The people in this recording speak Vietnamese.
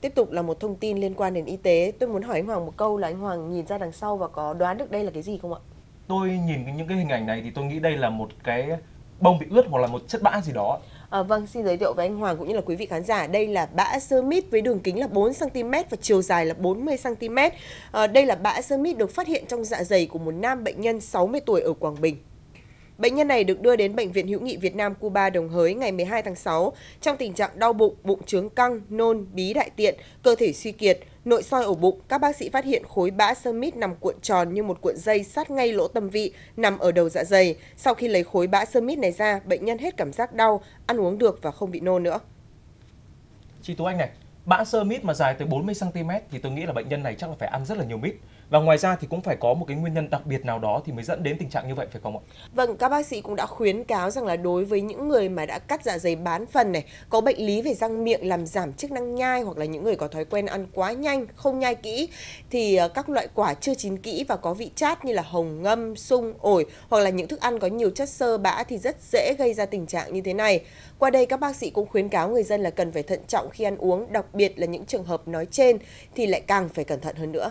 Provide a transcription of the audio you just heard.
Tiếp tục là một thông tin liên quan đến y tế. Tôi muốn hỏi anh Hoàng một câu là anh Hoàng nhìn ra đằng sau và có đoán được đây là cái gì không ạ? Tôi nhìn những cái hình ảnh này thì tôi nghĩ đây là một cái bông bị ướt hoặc là một chất bã gì đó. À, vâng, xin giới thiệu với anh Hoàng cũng như là quý vị khán giả, đây là bã sơ mít với đường kính là 4 cm và chiều dài là 40 cm. À, đây là bã sơ mít được phát hiện trong dạ dày của một nam bệnh nhân 60 tuổi ở Quảng Bình. Bệnh nhân này được đưa đến Bệnh viện hữu nghị Việt Nam Cuba Đồng Hới ngày 12 tháng 6 trong tình trạng đau bụng, bụng trướng căng, nôn, bí đại tiện, cơ thể suy kiệt, nội soi ổ bụng. Các bác sĩ phát hiện khối bã sơ mít nằm cuộn tròn như một cuộn dây sát ngay lỗ tâm vị, nằm ở đầu dạ dày. Sau khi lấy khối bã sơ mít này ra, bệnh nhân hết cảm giác đau, ăn uống được và không bị nôn nữa. Chị Tú Anh này, bã sơ mít mà dài tới 40 cm thì tôi nghĩ là bệnh nhân này chắc là phải ăn rất là nhiều mít và ngoài ra thì cũng phải có một cái nguyên nhân đặc biệt nào đó thì mới dẫn đến tình trạng như vậy phải không ạ? Vâng, các bác sĩ cũng đã khuyến cáo rằng là đối với những người mà đã cắt dạ dày bán phần này, có bệnh lý về răng miệng làm giảm chức năng nhai hoặc là những người có thói quen ăn quá nhanh, không nhai kỹ thì ờ, các loại quả chưa chín kỹ và có vị chát như là hồng ngâm, sung, ổi hoặc là những thức ăn có nhiều chất xơ bã thì rất dễ gây ra tình trạng như thế này. Qua đây các bác sĩ cũng khuyến cáo người dân là cần phải thận trọng khi ăn uống, đặc biệt là những trường hợp nói trên thì lại càng phải cẩn thận hơn nữa.